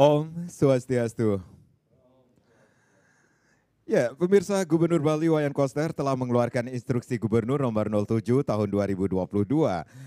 Om Swastiastu. Ya, pemirsa Gubernur Bali Wayan Koster telah mengeluarkan instruksi Gubernur nomor 07 tahun 2022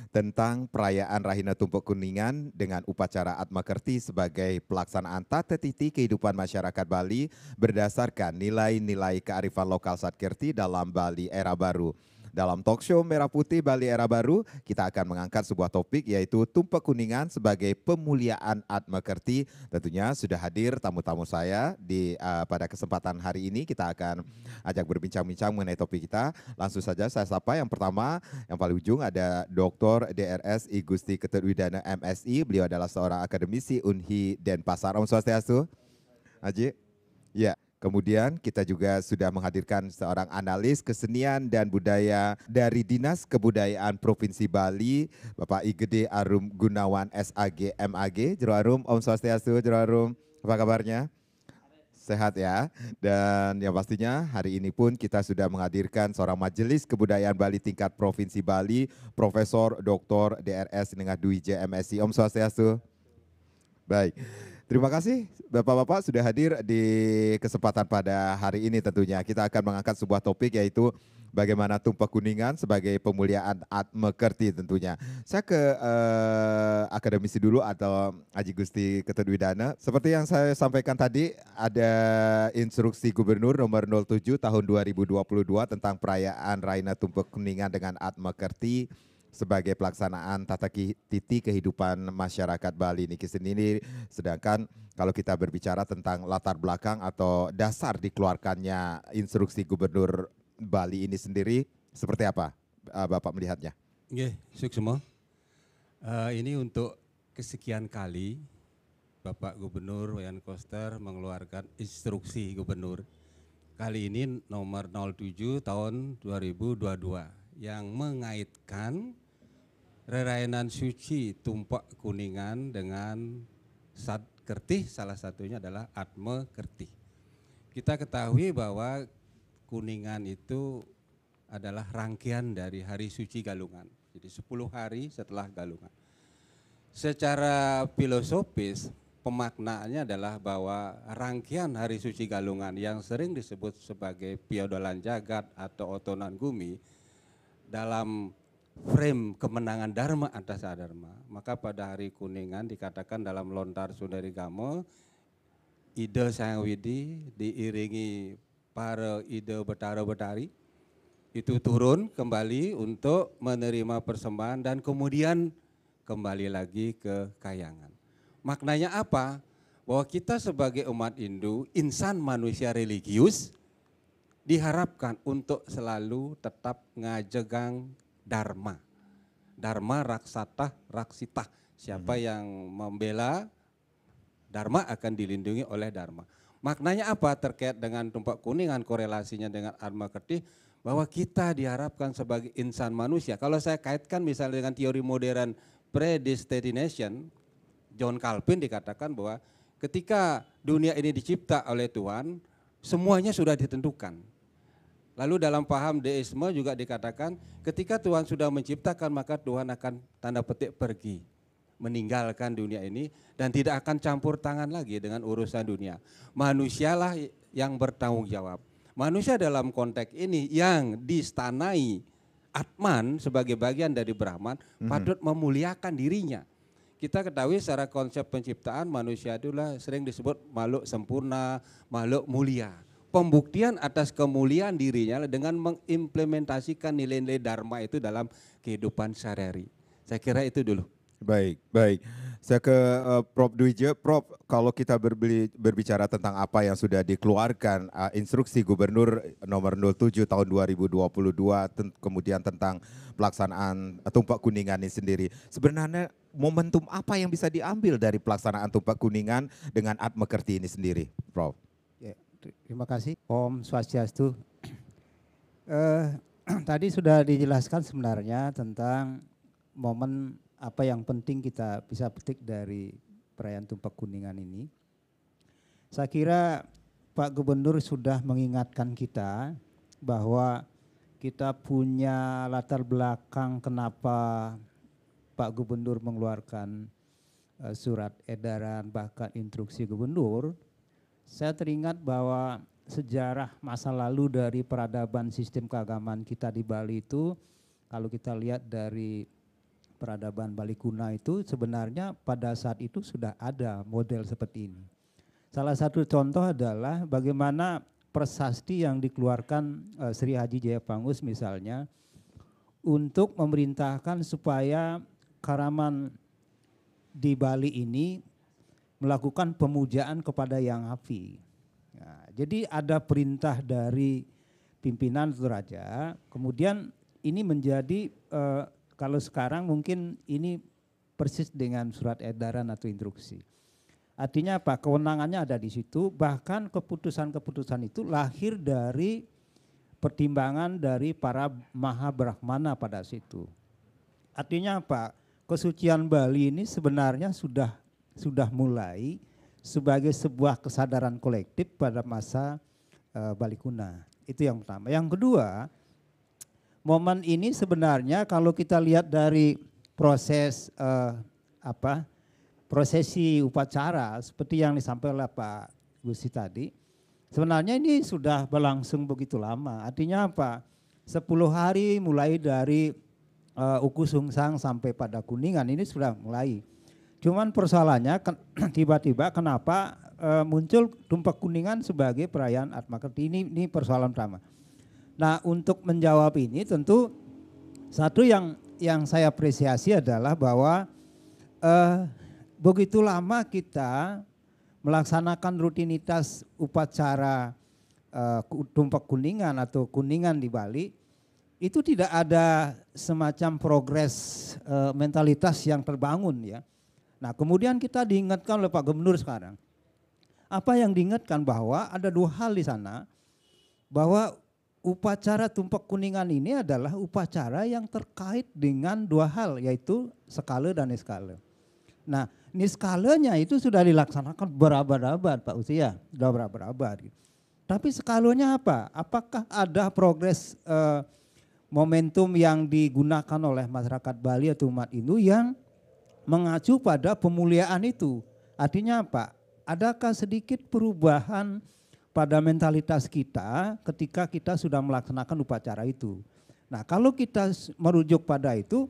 tentang perayaan Rahina Tumpuk Kuningan dengan upacara Atma Kerti sebagai pelaksanaan tata titik kehidupan masyarakat Bali berdasarkan nilai-nilai kearifan lokal Satkerti dalam Bali era baru. Dalam talk show Merah Putih Bali Era Baru, kita akan mengangkat sebuah topik yaitu Tumpak Kuningan sebagai pemuliaan Atma Kerti. Tentunya sudah hadir tamu-tamu saya di uh, pada kesempatan hari ini kita akan ajak berbincang-bincang mengenai topik kita. Langsung saja saya sapa yang pertama, yang paling ujung ada Dr. DRS I Gusti Ketut Widana MSI. Beliau adalah seorang akademisi Unhi Denpasar. Om Swastiastu. Haji. Ya. Kemudian kita juga sudah menghadirkan seorang analis kesenian dan budaya dari Dinas Kebudayaan Provinsi Bali, Bapak Igede Arum Gunawan SAG MAG. Jero Arum, Om Swastiastu, Jero Arum. Apa kabarnya? Sehat ya. Dan yang pastinya hari ini pun kita sudah menghadirkan seorang majelis kebudayaan Bali tingkat Provinsi Bali, Profesor Dr. DRS Nengah Dwi JMSI. Om Swastiastu. Baik. Terima kasih Bapak-bapak sudah hadir di kesempatan pada hari ini tentunya. Kita akan mengangkat sebuah topik yaitu bagaimana tumpah kuningan sebagai pemuliaan Atma Kerti tentunya. Saya ke eh, akademisi dulu atau Aji Gusti Ketudwidana. Seperti yang saya sampaikan tadi ada instruksi gubernur nomor 07 tahun 2022 tentang perayaan Raina Tumpah Kuningan dengan Atma Kerti sebagai pelaksanaan tata titik kehidupan masyarakat Bali Niki sendiri. Sedangkan kalau kita berbicara tentang latar belakang atau dasar dikeluarkannya instruksi gubernur Bali ini sendiri, seperti apa eh, Bapak melihatnya? Iya, semua. Uh, ini untuk kesekian kali Bapak Gubernur Wayan Koster mengeluarkan instruksi Gubernur kali ini nomor 07 tahun 2022 yang mengaitkan Rerainan Suci Tumpak Kuningan dengan Sat Kertih salah satunya adalah Atme Kertih. Kita ketahui bahwa Kuningan itu adalah rangkaian dari hari suci Galungan. Jadi 10 hari setelah Galungan. Secara filosofis pemaknaannya adalah bahwa rangkaian hari suci Galungan yang sering disebut sebagai piodolan jagat atau otonan gumi dalam frame kemenangan Dharma atas Adharma, maka pada hari kuningan dikatakan dalam lontar Sundari Gamo, ide Sayang Widi diiringi para ide betara-betari, itu turun kembali untuk menerima persembahan dan kemudian kembali lagi ke kayangan. Maknanya apa? Bahwa kita sebagai umat Hindu, insan manusia religius, diharapkan untuk selalu tetap ngajegang dharma. Dharma raksata raksita. Siapa hmm. yang membela dharma akan dilindungi oleh dharma. Maknanya apa terkait dengan tumpak kuningan korelasinya dengan arma ketih bahwa kita diharapkan sebagai insan manusia. Kalau saya kaitkan misalnya dengan teori modern predestination, John Calvin dikatakan bahwa ketika dunia ini dicipta oleh Tuhan, semuanya sudah ditentukan. Lalu dalam paham deisme juga dikatakan ketika Tuhan sudah menciptakan maka Tuhan akan tanda petik pergi, meninggalkan dunia ini dan tidak akan campur tangan lagi dengan urusan dunia. Manusialah yang bertanggung jawab. Manusia dalam konteks ini yang distanai Atman sebagai bagian dari Brahman mm-hmm. patut memuliakan dirinya. Kita ketahui secara konsep penciptaan manusia itulah sering disebut makhluk sempurna, makhluk mulia pembuktian atas kemuliaan dirinya dengan mengimplementasikan nilai-nilai dharma itu dalam kehidupan sehari-hari. Saya kira itu dulu. Baik, baik. Saya ke uh, Prof Dwija, Prof, kalau kita berbeli, berbicara tentang apa yang sudah dikeluarkan uh, instruksi Gubernur nomor 07 tahun 2022 ten kemudian tentang pelaksanaan tumpak kuningan ini sendiri. Sebenarnya momentum apa yang bisa diambil dari pelaksanaan tumpak kuningan dengan Atmekerti ini sendiri, Prof? Terima kasih Om Swastiastu. Eh, tadi sudah dijelaskan sebenarnya tentang momen apa yang penting kita bisa petik dari perayaan Tumpak Kuningan ini. Saya kira Pak Gubernur sudah mengingatkan kita bahwa kita punya latar belakang kenapa Pak Gubernur mengeluarkan eh, surat edaran bahkan instruksi gubernur saya teringat bahwa sejarah masa lalu dari peradaban sistem keagamaan kita di Bali itu kalau kita lihat dari peradaban Bali kuna itu sebenarnya pada saat itu sudah ada model seperti ini. Salah satu contoh adalah bagaimana persasti yang dikeluarkan eh, Sri Haji Jayapangus misalnya untuk memerintahkan supaya karaman di Bali ini melakukan pemujaan kepada yang hafi. Nah, ya, jadi ada perintah dari pimpinan raja, kemudian ini menjadi e, kalau sekarang mungkin ini persis dengan surat edaran atau instruksi. Artinya apa? Kewenangannya ada di situ, bahkan keputusan-keputusan itu lahir dari pertimbangan dari para maha brahmana pada situ. Artinya apa? Kesucian Bali ini sebenarnya sudah sudah mulai sebagai sebuah kesadaran kolektif pada masa uh, eh, Balikuna. Itu yang pertama. Yang kedua, momen ini sebenarnya kalau kita lihat dari proses uh, apa prosesi upacara seperti yang disampaikan oleh Pak Gusi tadi, sebenarnya ini sudah berlangsung begitu lama. Artinya apa? sepuluh hari mulai dari uh, Uku Sungsang sampai pada Kuningan ini sudah mulai Cuman persoalannya tiba-tiba kenapa e, muncul tumpak Kuningan sebagai perayaan Atmakerti ini ini persoalan pertama. Nah, untuk menjawab ini tentu satu yang yang saya apresiasi adalah bahwa e, begitu lama kita melaksanakan rutinitas upacara e, Kuningan atau Kuningan di Bali itu tidak ada semacam progres mentalitas yang terbangun ya Nah kemudian kita diingatkan oleh Pak Gubernur sekarang. Apa yang diingatkan bahwa ada dua hal di sana. Bahwa upacara tumpak kuningan ini adalah upacara yang terkait dengan dua hal yaitu skala dan niskala. Nah niskalanya itu sudah dilaksanakan berabad-abad Pak Usia, ya. sudah berabad-abad. Tapi skalanya apa? Apakah ada progres eh, momentum yang digunakan oleh masyarakat Bali atau umat Hindu yang mengacu pada pemuliaan itu. Artinya apa? Adakah sedikit perubahan pada mentalitas kita ketika kita sudah melaksanakan upacara itu? Nah, kalau kita merujuk pada itu,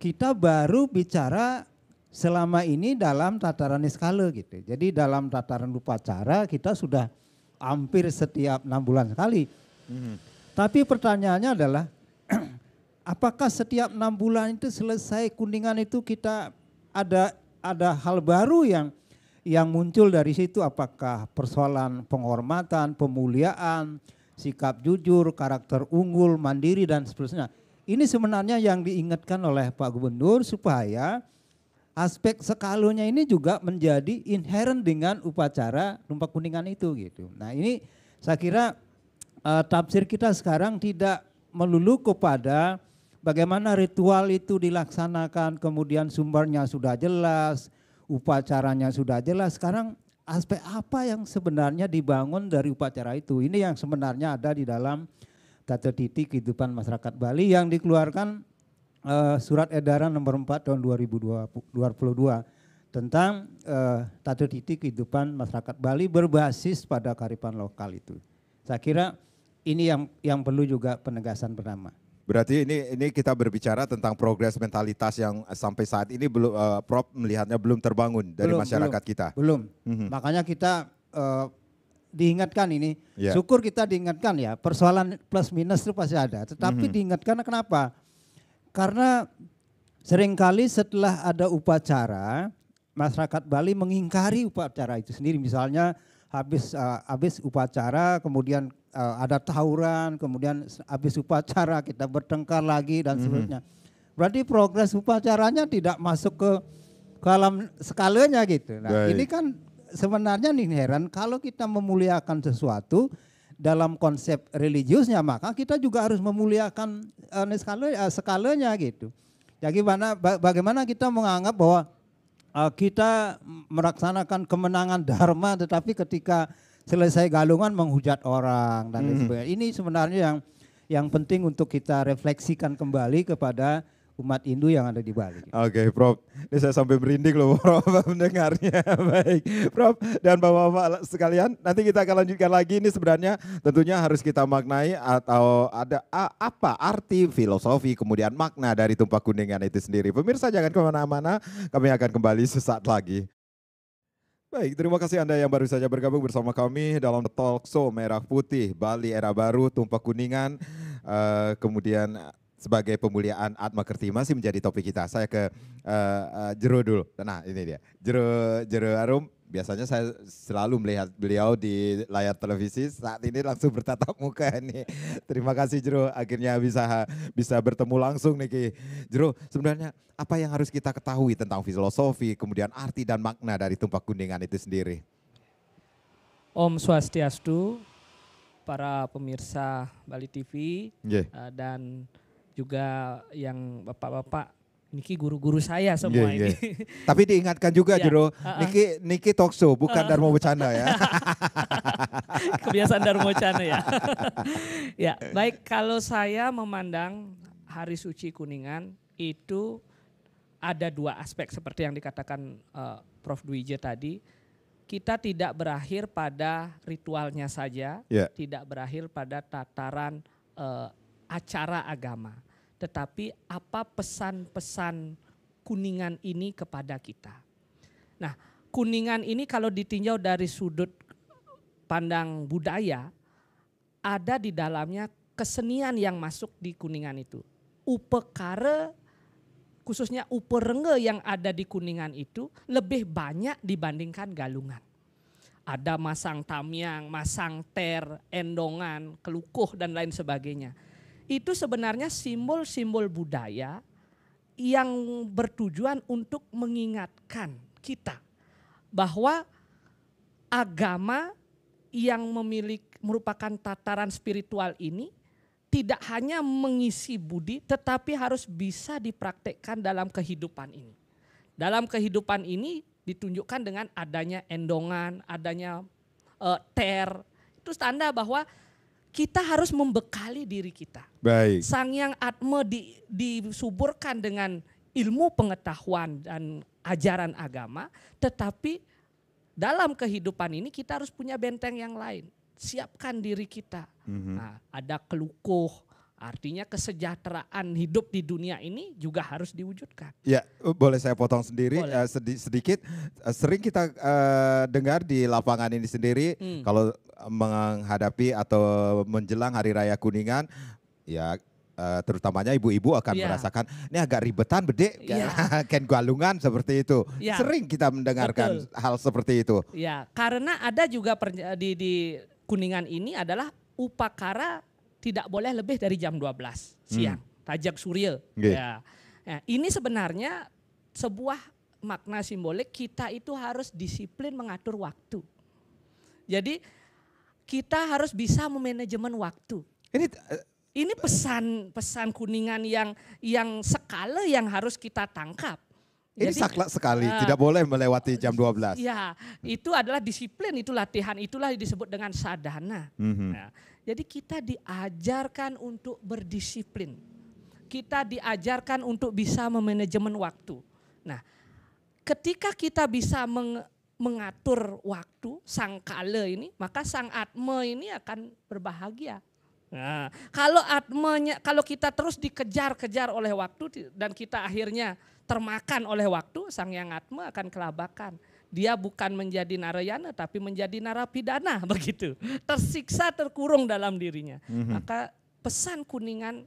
kita baru bicara selama ini dalam tataran skala gitu. Jadi dalam tataran upacara kita sudah hampir setiap enam bulan sekali. Mm -hmm. Tapi pertanyaannya adalah Apakah setiap enam bulan itu selesai kuningan itu kita ada ada hal baru yang yang muncul dari situ apakah persoalan penghormatan, pemuliaan, sikap jujur, karakter unggul, mandiri dan seterusnya. Ini sebenarnya yang diingatkan oleh Pak Gubernur supaya aspek sekalunya ini juga menjadi inherent dengan upacara numpak kuningan itu gitu. Nah ini saya kira uh, tafsir kita sekarang tidak melulu kepada bagaimana ritual itu dilaksanakan, kemudian sumbernya sudah jelas, upacaranya sudah jelas. Sekarang aspek apa yang sebenarnya dibangun dari upacara itu? Ini yang sebenarnya ada di dalam tata titik kehidupan masyarakat Bali yang dikeluarkan uh, surat edaran nomor 4 tahun 2022 tentang uh, eh, tata titik kehidupan masyarakat Bali berbasis pada karipan lokal itu. Saya kira ini yang yang perlu juga penegasan pertama. Berarti ini ini kita berbicara tentang progres mentalitas yang sampai saat ini belum uh, Prof melihatnya belum terbangun dari belum, masyarakat belum, kita. Belum. Mm-hmm. Makanya kita uh, diingatkan ini. Yeah. Syukur kita diingatkan ya. Persoalan plus minus itu pasti ada. Tetapi mm-hmm. diingatkan kenapa? Karena seringkali setelah ada upacara, masyarakat Bali mengingkari upacara itu sendiri. Misalnya habis uh, habis upacara kemudian uh, ada tawuran kemudian habis upacara kita bertengkar lagi dan mhm. seterusnya. Mm -hmm. Berarti progres upacaranya tidak masuk ke dalam skalanya gitu. Nah, Baik. ini kan sebenarnya nih heran kalau kita memuliakan sesuatu dalam konsep religiusnya maka kita juga harus memuliakan uh, eh, skala, uh, skalanya gitu. Jadi bagaimana bagaimana kita menganggap bahwa Eh, kita melaksanakan kemenangan dharma tetapi ketika selesai galungan menghujat orang dan lain hmm. sebagainya. Ini sebenarnya yang yang penting untuk kita refleksikan kembali kepada umat Hindu yang ada di Bali. Oke, okay, Prof. Ini saya sampai merinding loh, Prof, mendengarnya. Baik, Prof. Dan Bapak-Bapak sekalian, nanti kita akan lanjutkan lagi. Ini sebenarnya tentunya harus kita maknai atau ada apa arti filosofi, kemudian makna dari tumpah kuningan itu sendiri. Pemirsa jangan kemana-mana, kami akan kembali sesaat lagi. Baik, terima kasih Anda yang baru saja bergabung bersama kami dalam Talk Show Merah Putih, Bali Era Baru, Tumpah Kuningan, uh, kemudian sebagai pemuliaan Atma Kerti masih menjadi topik kita. Saya ke uh, uh, Jero dulu. Nah ini dia. Jero, Jero Arum, biasanya saya selalu melihat beliau di layar televisi. Saat ini langsung bertatap muka nih. Terima kasih Jero, akhirnya bisa bisa bertemu langsung nih Jero, sebenarnya apa yang harus kita ketahui tentang filosofi, kemudian arti dan makna dari tumpak kuningan itu sendiri? Om Swastiastu, para pemirsa Bali TV yeah. Eh, dan juga yang bapak-bapak Niki guru-guru saya iya, semua yeah, ini. Tapi diingatkan juga yeah. Jero, uh -uh. Niki Niki Tokso bukan uh -uh. Darmo Becana ya. Kebiasaan Darmo Becana ya. ya, baik kalau saya memandang hari suci Kuningan itu ada dua aspek seperti yang dikatakan uh, Prof Dwije tadi. Kita tidak berakhir pada ritualnya saja, yeah. tidak berakhir pada tataran uh, acara agama tetapi apa pesan-pesan kuningan ini kepada kita. Nah, kuningan ini kalau ditinjau dari sudut pandang budaya, ada di dalamnya kesenian yang masuk di kuningan itu. Upekare khususnya uperenge yang ada di kuningan itu lebih banyak dibandingkan galungan. Ada masang tamyang, masang ter, endongan, kelukuh dan lain sebagainya itu sebenarnya simbol-simbol budaya yang bertujuan untuk mengingatkan kita bahwa agama yang memiliki merupakan tataran spiritual ini tidak hanya mengisi budi tetapi harus bisa dipraktekkan dalam kehidupan ini. Dalam kehidupan ini ditunjukkan dengan adanya endongan, adanya eh, ter. Itu tanda bahwa kita harus membekali diri kita. Baik. Sang Yang Atma di, disuburkan dengan ilmu pengetahuan dan ajaran agama, tetapi dalam kehidupan ini kita harus punya benteng yang lain. Siapkan diri kita. Mm -hmm. nah, ada kelukuh, Artinya kesejahteraan hidup di dunia ini juga harus diwujudkan. Ya, eh, boleh saya potong sendiri Uh, sedi sedikit. Uh, sering kita uh, dengar di lapangan ini sendiri hmm. kalau menghadapi atau menjelang hari raya kuningan, ya uh, terutamanya ibu-ibu akan yeah. merasakan ini agak ribetan bedek yeah. kan galungan seperti itu. Yeah. Sering kita mendengarkan Betul. hal seperti itu. Ya, karena ada juga di di Kuningan ini adalah upakara tidak boleh lebih dari jam 12 siang. Hmm. Tajak surya. Okay. Ya. ya. Ini sebenarnya sebuah makna simbolik kita itu harus disiplin mengatur waktu. Jadi kita harus bisa memanajemen waktu. Ini eh, ini pesan pesan kuningan yang yang sekala yang harus kita tangkap. Ini Jadi, saklak sekali, uh, tidak boleh melewati jam 12. Ya, itu adalah disiplin, itu latihan, itulah disebut dengan sadhana. Mm -hmm. ya. Jadi kita diajarkan untuk berdisiplin. Kita diajarkan untuk bisa memanajemen waktu. Nah, ketika kita bisa meng, mengatur waktu sang kale ini, maka sang atma ini akan berbahagia. Nah, kalau atmanya, kalau kita terus dikejar-kejar oleh waktu dan kita akhirnya termakan oleh waktu, sang yang atma akan kelabakan dia bukan menjadi narayana tapi menjadi narapidana begitu. Tersiksa terkurung dalam dirinya. Mm-hmm. Maka pesan kuningan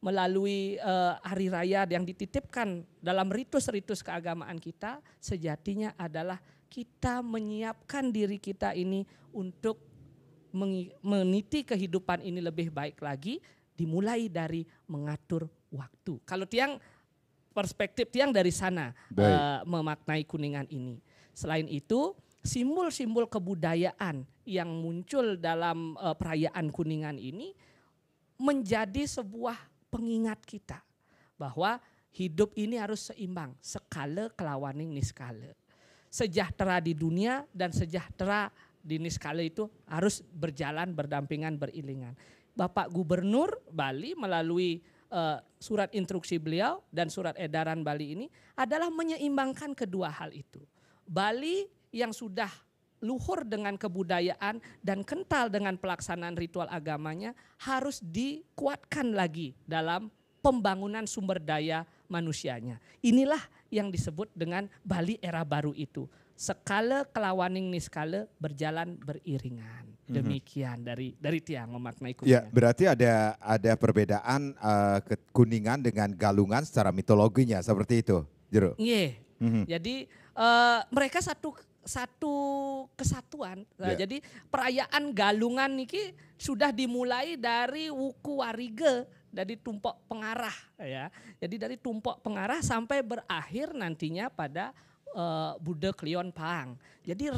melalui uh, hari raya yang dititipkan dalam ritus-ritus keagamaan kita sejatinya adalah kita menyiapkan diri kita ini untuk meniti kehidupan ini lebih baik lagi dimulai dari mengatur waktu. Kalau tiang perspektif tiang dari sana uh, memaknai kuningan ini. Selain itu, simbol-simbol kebudayaan yang muncul dalam eh, perayaan Kuningan ini menjadi sebuah pengingat kita bahwa hidup ini harus seimbang, sekala ini niskala. Sejahtera di dunia dan sejahtera di niskala itu harus berjalan berdampingan beriringan. Bapak Gubernur Bali melalui uh, surat instruksi beliau dan surat edaran Bali ini adalah menyeimbangkan kedua hal itu. Bali yang sudah luhur dengan kebudayaan dan kental dengan pelaksanaan ritual agamanya harus dikuatkan lagi dalam pembangunan sumber daya manusianya. Inilah yang disebut dengan Bali era baru itu. Sekala kelawaning niskala berjalan beriringan. Mhm. Demikian dari dari tiang memaknai kuningan. Ya, berarti ada ada perbedaan uh, kuningan dengan galungan secara mitologinya seperti itu, Jero. Iya, Mm-hmm. Jadi uh, mereka satu satu kesatuan. yeah. Ya. Jadi perayaan Galungan niki sudah dimulai dari Wuku Warige dari tumpok pengarah ya. Jadi dari tumpok pengarah sampai berakhir nantinya pada uh, eh, Buddha Klion Pang. Jadi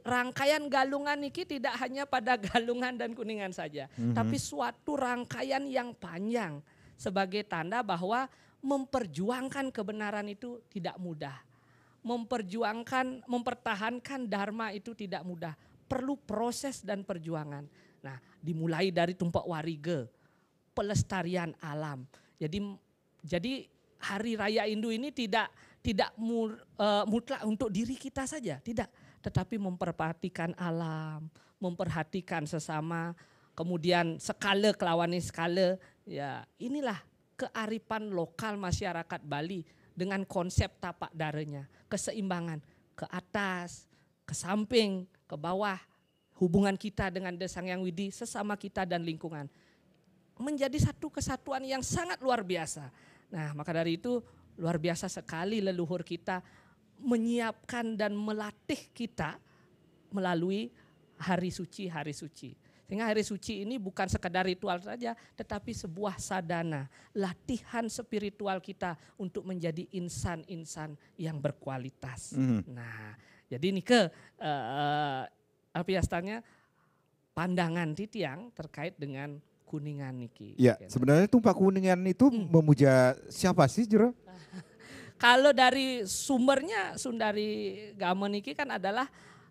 rangkaian galungan niki tidak hanya pada galungan dan kuningan saja, mm-hmm. tapi suatu rangkaian yang panjang sebagai tanda bahwa memperjuangkan kebenaran itu tidak mudah memperjuangkan, mempertahankan dharma itu tidak mudah. Perlu proses dan perjuangan. Nah, dimulai dari tumpak warige, pelestarian alam. Jadi jadi hari raya Hindu ini tidak tidak mur, uh, mutlak untuk diri kita saja, tidak, tetapi memperhatikan alam, memperhatikan sesama, kemudian skala kelawannya skala. Ya, inilah kearifan lokal masyarakat Bali dengan konsep tapak darahnya, keseimbangan ke atas, ke samping, ke bawah, hubungan kita dengan Desang Yang Widi, sesama kita dan lingkungan. Menjadi satu kesatuan yang sangat luar biasa. Nah maka dari itu luar biasa sekali leluhur kita menyiapkan dan melatih kita melalui hari suci-hari suci. Hari suci sehingga hari suci ini bukan sekedar ritual saja, tetapi sebuah sadana, latihan spiritual kita untuk menjadi insan-insan yang berkualitas. Mm. Nah, jadi ini ke uh, eh, apiastanya ya pandangan Titiang terkait dengan kuningan niki. Ya, gitu. sebenarnya tumpah kuningan itu mm. memuja siapa sih, Jero? Kalau dari sumbernya Sundari Gamoniki kan adalah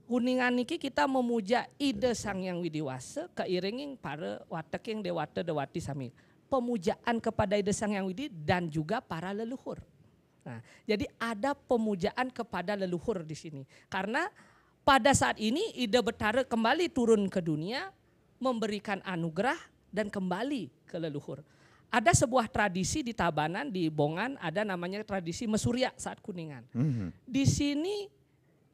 kuningan niki kita memuja ide sang yang widiwase keiringing para watek yang dewata dewati sami pemujaan kepada ide sang yang widi dan juga para leluhur. Nah, jadi ada pemujaan kepada leluhur di sini. Karena pada saat ini ide betara kembali turun ke dunia, memberikan anugerah dan kembali ke leluhur. Ada sebuah tradisi di Tabanan, di Bongan, ada namanya tradisi Mesuria saat kuningan. Mm -hmm. Di sini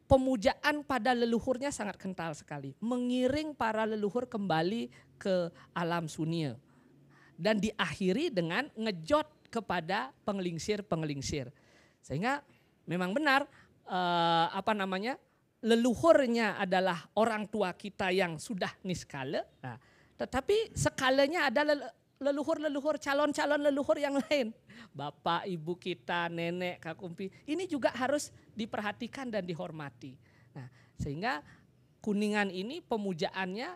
pemujaan pada leluhurnya sangat kental sekali, mengiring para leluhur kembali ke alam sunia. Dan diakhiri dengan ngejot kepada pengelingsir-pengelingsir. Sehingga memang benar eh, apa namanya? leluhurnya adalah orang tua kita yang sudah niskala. Nah, tetapi sekalanya adalah leluhur-leluhur, calon-calon leluhur yang lain. Bapak, ibu kita, nenek, kakumpi. Ini juga harus diperhatikan dan dihormati. Nah, sehingga kuningan ini pemujaannya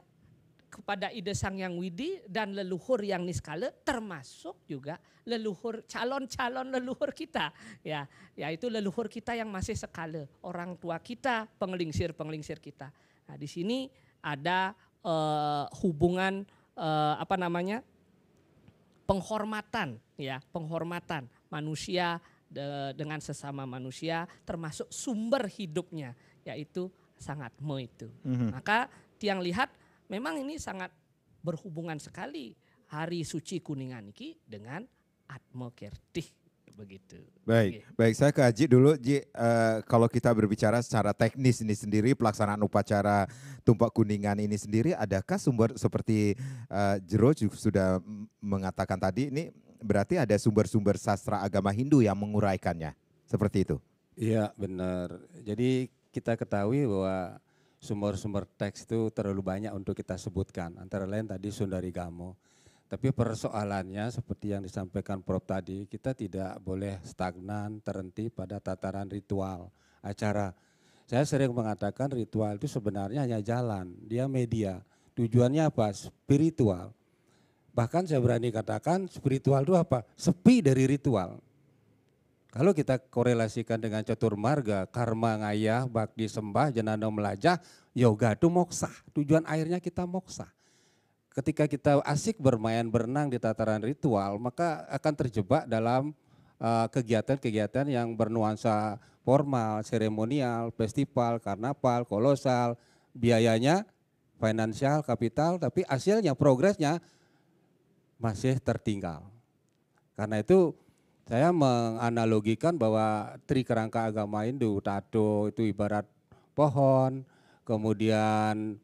kepada ide sang yang widi dan leluhur yang niskale termasuk juga leluhur calon-calon leluhur kita ya yaitu leluhur kita yang masih sekale orang tua kita pengelingsir pengelingsir kita nah di sini ada uh, hubungan uh, apa namanya penghormatan ya, penghormatan manusia de, dengan sesama manusia termasuk sumber hidupnya yaitu sangat mau itu. Mm-hmm. Maka tiang lihat memang ini sangat berhubungan sekali hari suci kuningan iki dengan atmo kertih begitu. Baik, okay. baik saya ke Haji dulu. Ji, uh, kalau kita berbicara secara teknis ini sendiri, pelaksanaan upacara tumpak kuningan ini sendiri, adakah sumber seperti uh, Jero sudah mengatakan tadi, ini berarti ada sumber-sumber sastra agama Hindu yang menguraikannya, seperti itu? Iya benar. Jadi kita ketahui bahwa sumber-sumber teks itu terlalu banyak untuk kita sebutkan. Antara lain tadi Sundari Gamo tapi persoalannya seperti yang disampaikan prof tadi kita tidak boleh stagnan terhenti pada tataran ritual acara saya sering mengatakan ritual itu sebenarnya hanya jalan dia media tujuannya apa spiritual bahkan saya berani katakan spiritual itu apa sepi dari ritual kalau kita korelasikan dengan catur marga, karma ngayah, bakti sembah, jenano melajah, yoga itu moksa. Tujuan akhirnya kita moksa ketika kita asik bermain berenang di tataran ritual, maka akan terjebak dalam eh, kegiatan-kegiatan uh, yang bernuansa formal, seremonial, festival, karnaval, kolosal, biayanya finansial, kapital, tapi hasilnya, progresnya masih tertinggal. Karena itu saya menganalogikan bahwa tri kerangka agama Hindu, tato itu ibarat pohon, kemudian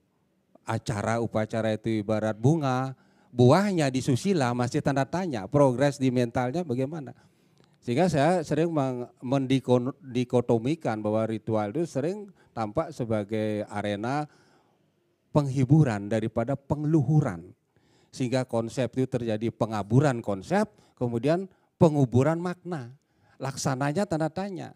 acara upacara itu ibarat bunga, buahnya di masih tanda tanya, progres di mentalnya bagaimana. Sehingga saya sering mendikotomikan bahwa ritual itu sering tampak sebagai arena penghiburan daripada pengluhuran. Sehingga konsep itu terjadi pengaburan konsep, kemudian penguburan makna. Laksananya tanda tanya.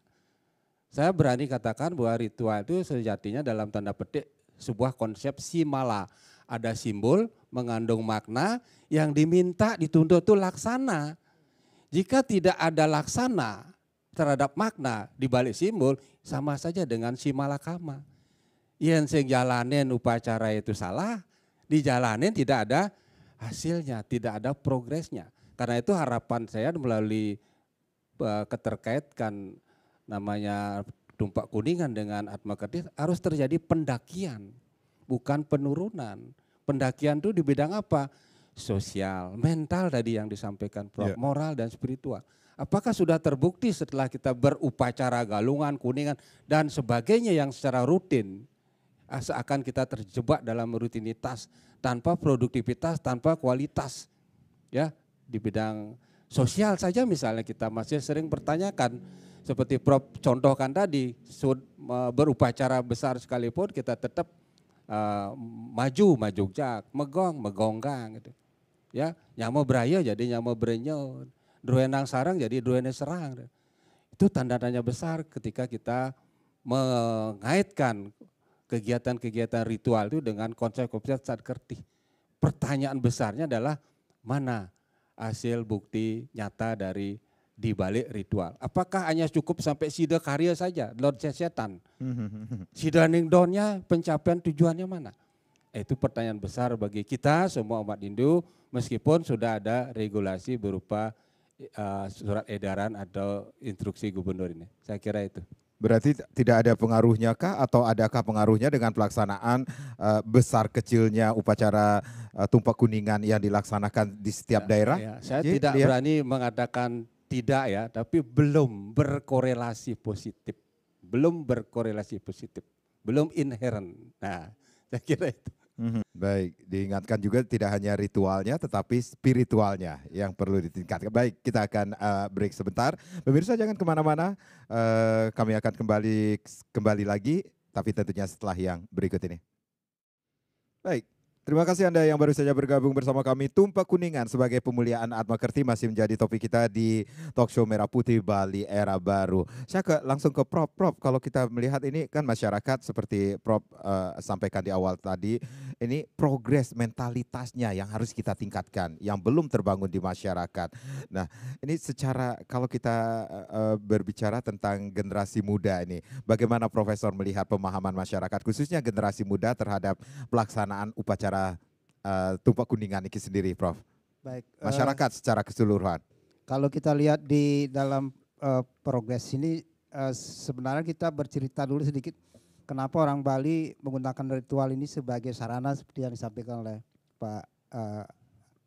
Saya berani katakan bahwa ritual itu sejatinya dalam tanda petik sebuah konsep simala. Ada simbol mengandung makna yang diminta dituntut itu laksana. Jika tidak ada laksana terhadap makna di balik simbol sama saja dengan simalakama. Yang sing jalanin upacara itu salah, dijalanin tidak ada hasilnya, tidak ada progresnya. Karena itu harapan saya melalui eh, keterkaitkan namanya Dumpak Kuningan dengan Kedir harus terjadi pendakian, bukan penurunan. Pendakian itu di bidang apa? Sosial, mental tadi yang disampaikan Prof, yeah. moral dan spiritual. Apakah sudah terbukti setelah kita berupacara galungan, kuningan dan sebagainya yang secara rutin ah, seakan kita terjebak dalam rutinitas tanpa produktivitas, tanpa kualitas. Ya, di bidang sosial saja misalnya kita masih sering bertanyakan seperti Prof contohkan tadi berupacara besar sekalipun kita tetap uh, maju jak megong megonggang gitu. Ya, nyamo beraya jadi nyamo berenyo, druenang sarang jadi druene serang. Itu tanda tanya besar ketika kita mengaitkan kegiatan-kegiatan ritual itu dengan konsep-konsep saat kerti Pertanyaan besarnya adalah mana hasil bukti nyata dari di balik ritual. Apakah hanya cukup sampai sida karya saja, Lord setan? Sida ningdonnya pencapaian tujuannya mana? Eh, itu pertanyaan besar bagi kita semua umat Hindu meskipun sudah ada regulasi berupa uh, surat edaran atau instruksi gubernur ini. Saya kira itu. Berarti tidak ada pengaruhnya kah atau adakah pengaruhnya dengan pelaksanaan uh, besar kecilnya upacara uh, tumpak kuningan yang dilaksanakan di setiap ya, daerah? Ya, saya Jadi, iya, tidak ya. berani mengatakan tidak ya, tapi belum berkorelasi positif. Belum berkorelasi positif, belum inherent. Nah, saya kira itu. Mhm. Baik, diingatkan juga tidak hanya ritualnya tetapi spiritualnya yang perlu ditingkatkan. Baik, kita akan uh, break sebentar. Pemirsa jangan kemana-mana, uh, kami akan kembali kembali lagi tapi tentunya setelah yang berikut ini. Baik, Terima kasih Anda yang baru saja bergabung bersama kami. Tumpah Kuningan sebagai pemuliaan Atma Kerti masih menjadi topik kita di Talk Merah Putih Bali Era Baru. Saya ke, langsung ke Prof. Prof, kalau kita melihat ini kan masyarakat seperti Prof uh, eh, sampaikan di awal tadi, ini progres mentalitasnya yang harus kita tingkatkan, yang belum terbangun di masyarakat. Nah ini secara kalau kita uh, berbicara tentang generasi muda ini, bagaimana Profesor melihat pemahaman masyarakat khususnya generasi muda terhadap pelaksanaan upacara secara uh, eh, tumpak kuningan ini sendiri, Prof? Baik. Eh, Masyarakat uh, secara keseluruhan. Kalau kita lihat di dalam uh, progres ini, uh, sebenarnya kita bercerita dulu sedikit kenapa orang Bali menggunakan ritual ini sebagai sarana seperti yang disampaikan oleh Pak uh,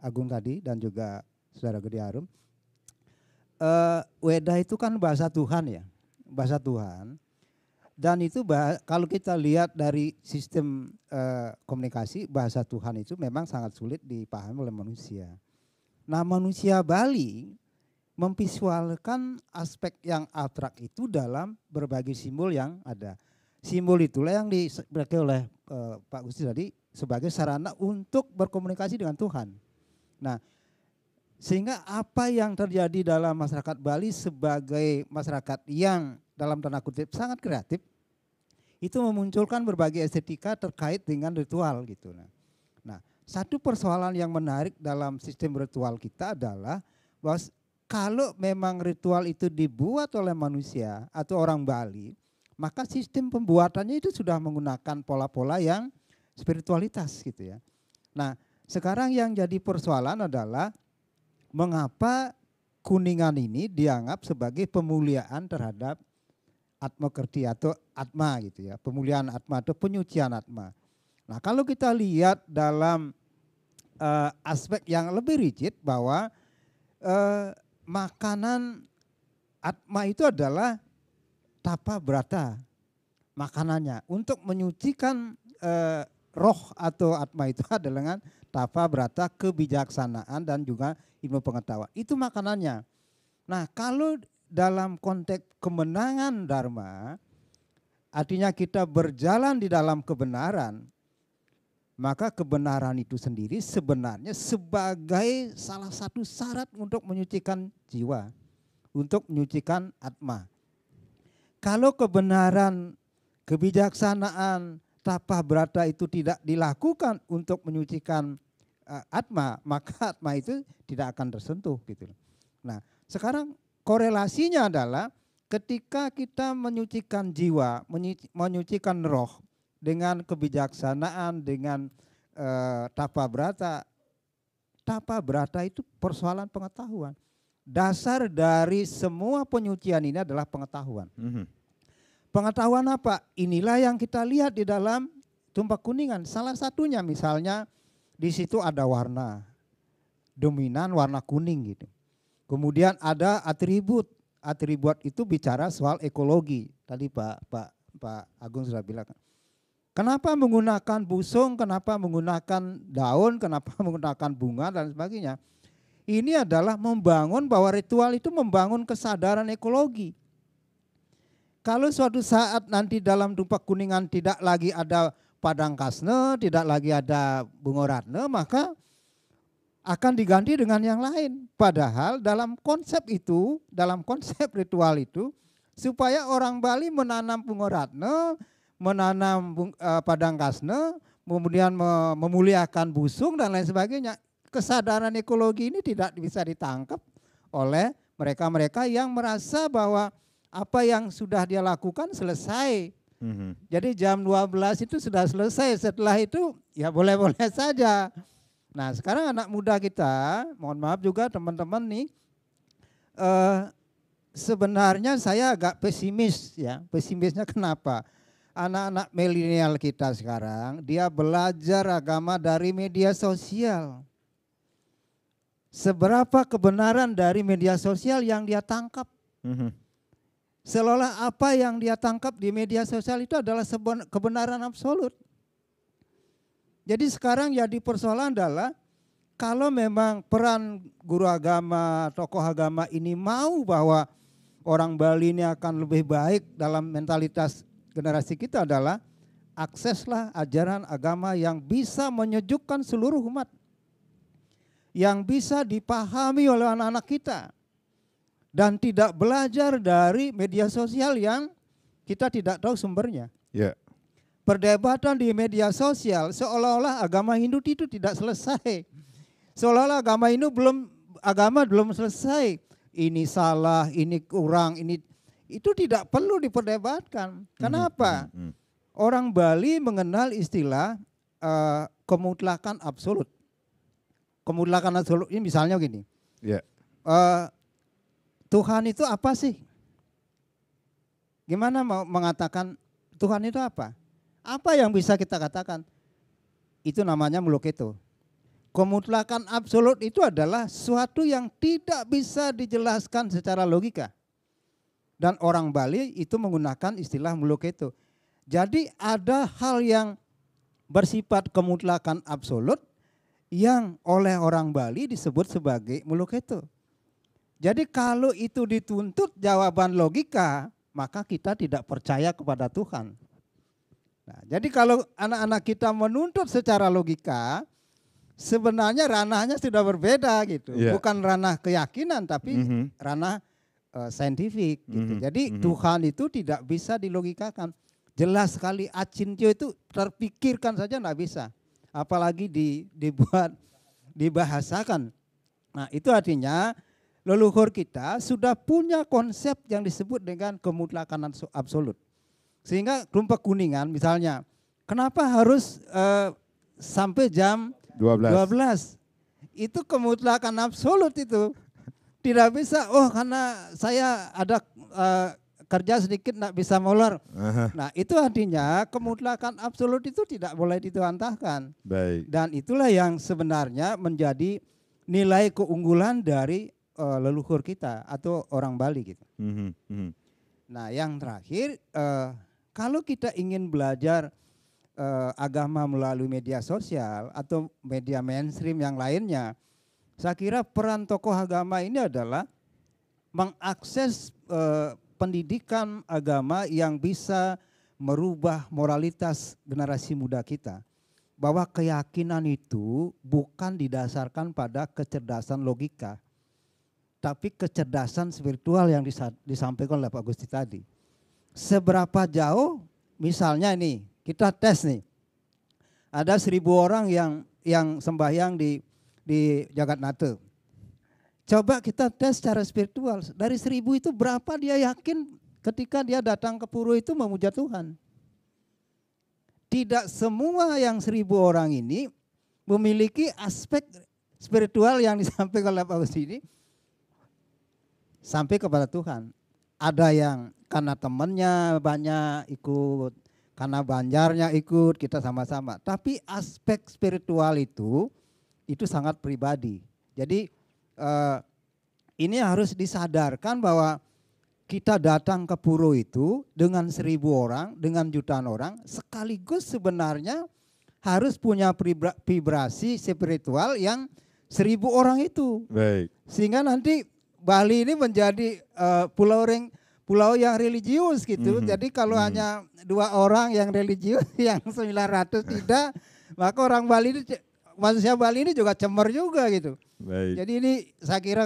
Agung tadi dan juga Saudara Gede Arum. Uh, Weda itu kan bahasa Tuhan ya, bahasa Tuhan dan itu kalau kita lihat dari sistem uh, komunikasi bahasa Tuhan itu memang sangat sulit dipahami oleh manusia. Nah manusia Bali memvisualkan aspek yang abstrak itu dalam berbagai simbol yang ada. Simbol itulah yang dipakai oleh uh, Pak Gusti tadi sebagai sarana untuk berkomunikasi dengan Tuhan. Nah sehingga apa yang terjadi dalam masyarakat Bali sebagai masyarakat yang dalam tanda kutip sangat kreatif itu memunculkan berbagai estetika terkait dengan ritual gitu. Nah. nah, satu persoalan yang menarik dalam sistem ritual kita adalah bahwa kalau memang ritual itu dibuat oleh manusia atau orang Bali, maka sistem pembuatannya itu sudah menggunakan pola-pola yang spiritualitas gitu ya. Nah, sekarang yang jadi persoalan adalah mengapa Kuningan ini dianggap sebagai pemuliaan terhadap kerti atau atma gitu ya. pemulihan atma atau penyucian atma. Nah kalau kita lihat dalam uh, aspek yang lebih rigid bahwa uh, makanan atma itu adalah tapa berata makanannya untuk menyucikan uh, roh atau atma itu adalah dengan tapa berata kebijaksanaan dan juga ilmu pengetahuan itu makanannya. Nah kalau dalam konteks kemenangan dharma, artinya kita berjalan di dalam kebenaran, maka kebenaran itu sendiri sebenarnya sebagai salah satu syarat untuk menyucikan jiwa, untuk menyucikan atma. Kalau kebenaran, kebijaksanaan, tapa berata itu tidak dilakukan untuk menyucikan eh, atma, maka atma itu tidak akan tersentuh gitu. Nah, sekarang korelasinya adalah ketika kita menyucikan jiwa, menyucikan roh dengan kebijaksanaan, dengan e, tapa berata, tapa berata itu persoalan pengetahuan. Dasar dari semua penyucian ini adalah pengetahuan. Mm -hmm. Pengetahuan apa? Inilah yang kita lihat di dalam tumpak kuningan. Salah satunya misalnya di situ ada warna dominan warna kuning gitu. Kemudian ada atribut. Atribut itu bicara soal ekologi. Tadi Pak Pak Pak Agung sudah bilang. Kenapa menggunakan busung, kenapa menggunakan daun, kenapa menggunakan bunga dan sebagainya. Ini adalah membangun bahwa ritual itu membangun kesadaran ekologi. Kalau suatu saat nanti dalam Dupa Kuningan tidak lagi ada Padang Kasne, tidak lagi ada bunga Ratne, maka akan diganti dengan yang lain. Padahal dalam konsep itu, dalam konsep ritual itu, supaya orang Bali menanam pungoratne, menanam eh, padang kasne, kemudian memuliakan busung dan lain sebagainya. Kesadaran ekologi ini tidak bisa ditangkap oleh mereka-mereka yang merasa bahwa apa yang sudah dia lakukan selesai. Mm -hmm. Jadi jam 12 itu sudah selesai. Setelah itu ya boleh-boleh saja Nah sekarang anak muda kita, mohon maaf juga teman-teman nih, eh, sebenarnya saya agak pesimis ya. Pesimisnya kenapa? Anak-anak milenial kita sekarang, dia belajar agama dari media sosial. Seberapa kebenaran dari media sosial yang dia tangkap? Mm -hmm. Seolah apa yang dia tangkap di media sosial itu adalah kebenaran absolut. Jadi sekarang jadi persoalan adalah kalau memang peran guru agama, tokoh agama ini mau bahwa orang Bali ini akan lebih baik dalam mentalitas generasi kita adalah akseslah ajaran agama yang bisa menyejukkan seluruh umat. Yang bisa dipahami oleh anak-anak kita. Dan tidak belajar dari media sosial yang kita tidak tahu sumbernya. Ya. Perdebatan di media sosial seolah-olah agama Hindu itu tidak selesai. Seolah-olah agama Hindu belum agama belum selesai. Ini salah, ini kurang, ini itu tidak perlu diperdebatkan. Kenapa? Hmm, hmm, hmm. Orang Bali mengenal istilah uh, kemutlakan absolut. Kemutlakan absolut ini misalnya gini. Yeah. Ya. Uh, Tuhan itu apa sih? Gimana mau mengatakan Tuhan itu apa? Apa yang bisa kita katakan? Itu namanya muloketo. Kemutlakan absolut itu adalah suatu yang tidak bisa dijelaskan secara logika. Dan orang Bali itu menggunakan istilah muloketo. Jadi ada hal yang bersifat kemutlakan absolut yang oleh orang Bali disebut sebagai muloketo. Jadi kalau itu dituntut jawaban logika, maka kita tidak percaya kepada Tuhan. Nah, jadi kalau anak-anak kita menuntut secara logika, sebenarnya ranahnya sudah berbeda gitu. Yeah. Bukan ranah keyakinan tapi mm -hmm. ranah uh, saintifik gitu. Mm -hmm. Jadi mm -hmm. Tuhan itu tidak bisa dilogikakan. Jelas sekali acintio itu terpikirkan saja nggak bisa. Apalagi di, dibuat dibahasakan. Nah, itu artinya leluhur kita sudah punya konsep yang disebut dengan kemutlakan absolut. Sehingga Kelumpak Kuningan misalnya, kenapa harus uh, sampai jam 12. 12? Itu kemutlakan absolut itu. Tidak bisa, oh karena saya ada uh, kerja sedikit tidak bisa molor. Aha. Nah itu artinya kemutlakan absolut itu tidak boleh dituantahkan. Baik. Dan itulah yang sebenarnya menjadi nilai keunggulan dari uh, leluhur kita atau orang Bali gitu. Mm -hmm. Nah yang terakhir uh, kalau kita ingin belajar eh, agama melalui media sosial atau media mainstream yang lainnya, saya kira peran tokoh agama ini adalah mengakses eh, pendidikan agama yang bisa merubah moralitas generasi muda kita bahwa keyakinan itu bukan didasarkan pada kecerdasan logika, tapi kecerdasan spiritual yang disampaikan oleh Pak Gusti tadi seberapa jauh misalnya ini kita tes nih ada seribu orang yang yang sembahyang di di nate Coba kita tes secara spiritual. Dari seribu itu berapa dia yakin ketika dia datang ke Puro itu memuja Tuhan. Tidak semua yang seribu orang ini memiliki aspek spiritual yang disampaikan oleh Paulus ini sampai kepada Tuhan ada yang karena temennya banyak ikut, karena banjarnya ikut, kita sama-sama. Tapi aspek spiritual itu, itu sangat pribadi. Jadi eh, ini harus disadarkan bahwa kita datang ke Puro itu dengan seribu orang, dengan jutaan orang, sekaligus sebenarnya harus punya vibrasi spiritual yang seribu orang itu. Baik. Sehingga nanti Bali ini menjadi uh, pulau ring pulau yang religius gitu. Mm-hmm. Jadi kalau mm-hmm. hanya dua orang yang religius yang 900 tidak, maka orang Bali ini manusia Bali ini juga cemer juga gitu. Baik. Jadi ini saya kira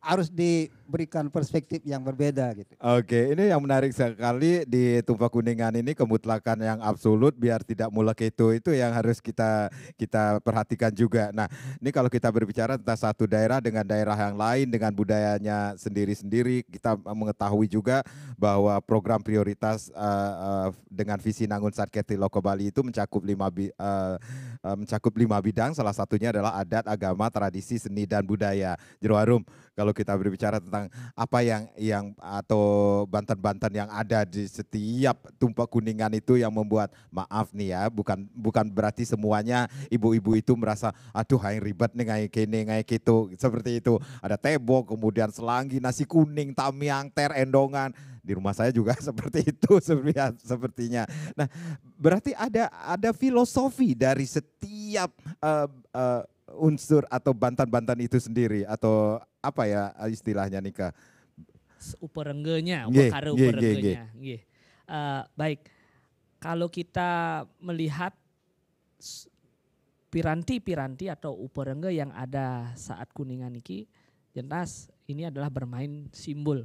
harus di berikan perspektif yang berbeda gitu. Oke, ini yang menarik sekali di Tumpah Kuningan ini kemutlakan yang absolut biar tidak mulek itu itu yang harus kita kita perhatikan juga. Nah, ini kalau kita berbicara tentang satu daerah dengan daerah yang lain dengan budayanya sendiri-sendiri, kita mengetahui juga bahwa program prioritas uh, uh, dengan visi Nangun Sarketi Loko Bali itu mencakup lima bi, uh, uh, mencakup lima bidang salah satunya adalah adat, agama, tradisi, seni dan budaya. Jeroarum, kalau kita berbicara tentang tentang apa yang yang atau banten-banten yang ada di setiap tumpah kuningan itu yang membuat maaf nih ya bukan bukan berarti semuanya ibu-ibu itu merasa aduh yang ribet nih kayak kini kayak gitu seperti itu ada tebok kemudian selanggi nasi kuning tamiang ter endongan di rumah saya juga seperti itu sepertinya. Nah, berarti ada ada filosofi dari setiap uh, uh, unsur atau bantan-bantan itu sendiri atau apa ya istilahnya Nika? Uperenggenya, upakara uperenggenya. Uh, baik, kalau kita melihat piranti-piranti atau uperengge yang ada saat kuningan iki, jelas ini adalah bermain simbol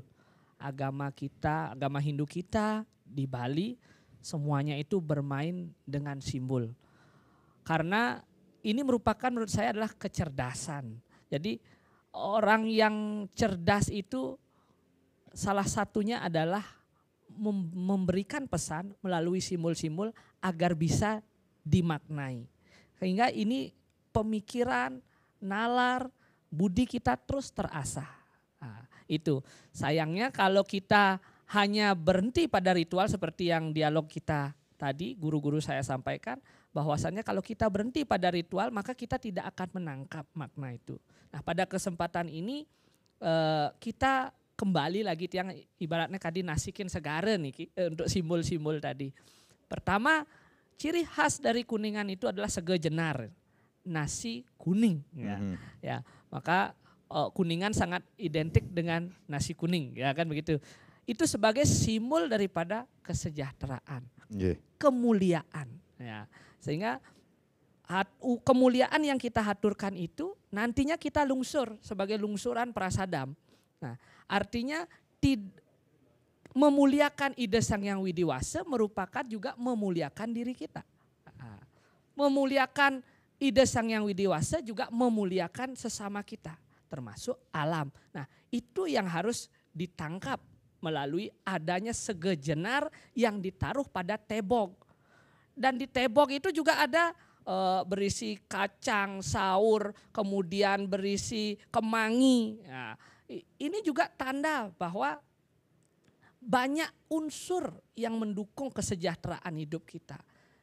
agama kita, agama Hindu kita di Bali semuanya itu bermain dengan simbol. Karena ini merupakan menurut saya adalah kecerdasan. Jadi orang yang cerdas itu salah satunya adalah memberikan pesan melalui simbol-simbol agar bisa dimaknai. Sehingga ini pemikiran, nalar, budi kita terus terasah. Nah, itu sayangnya kalau kita hanya berhenti pada ritual seperti yang dialog kita tadi guru-guru saya sampaikan bahwasannya kalau kita berhenti pada ritual maka kita tidak akan menangkap makna itu. Nah pada kesempatan ini eh, kita kembali lagi yang ibaratnya tadi nasikin segara nih eh, untuk simbol-simbol tadi. Pertama ciri khas dari kuningan itu adalah segejenar nasi kuning ya, mm -hmm. ya maka uh, kuningan sangat identik dengan nasi kuning ya kan begitu itu sebagai simbol daripada kesejahteraan yeah kemuliaan. Ya. Sehingga kemuliaan yang kita haturkan itu nantinya kita lungsur sebagai lungsuran prasadam. Nah, artinya memuliakan ide sang yang widiwasa merupakan juga memuliakan diri kita. Nah, memuliakan ide sang yang widiwasa juga memuliakan sesama kita termasuk alam. Nah, itu yang harus ditangkap melalui adanya segejenar yang ditaruh pada tebok. Dan di tebok itu juga ada e, berisi kacang, sahur, kemudian berisi kemangi. Nah, ini juga tanda bahwa banyak unsur yang mendukung kesejahteraan hidup kita.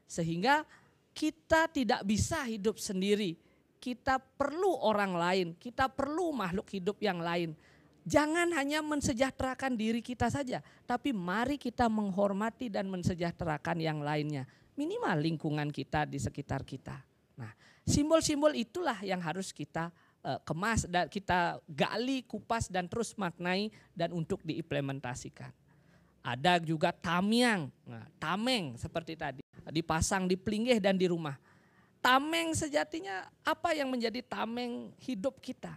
Sehingga kita tidak bisa hidup sendiri. Kita perlu orang lain, kita perlu makhluk hidup yang lain Jangan hanya mensejahterakan diri kita saja, tapi mari kita menghormati dan mensejahterakan yang lainnya. Minimal lingkungan kita di sekitar kita. Nah, simbol-simbol itulah yang harus kita uh, kemas dan kita gali, kupas dan terus maknai dan untuk diimplementasikan. Ada juga tamiang, nah, tameng seperti tadi, dipasang di pelinggih dan di rumah. Tameng sejatinya apa yang menjadi tameng hidup kita?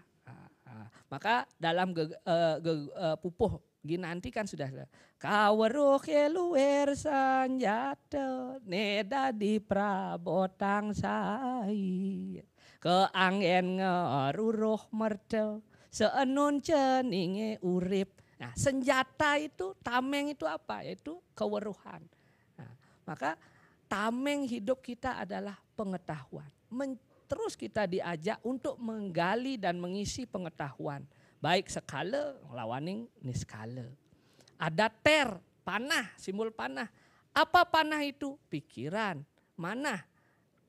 Maka dalam ge, uh, eh, ge, uh, eh, pupuh ginanti kan sudah kaweruh luar sanjata neda di prabotang sai angen ngeruruh mertel seenun ceninge urip nah senjata itu tameng itu apa yaitu keweruhan nah, maka tameng hidup kita adalah pengetahuan Men terus kita diajak untuk menggali dan mengisi pengetahuan. Baik sekala, lawaning ini skala. Ada ter, panah, simbol panah. Apa panah itu? Pikiran, mana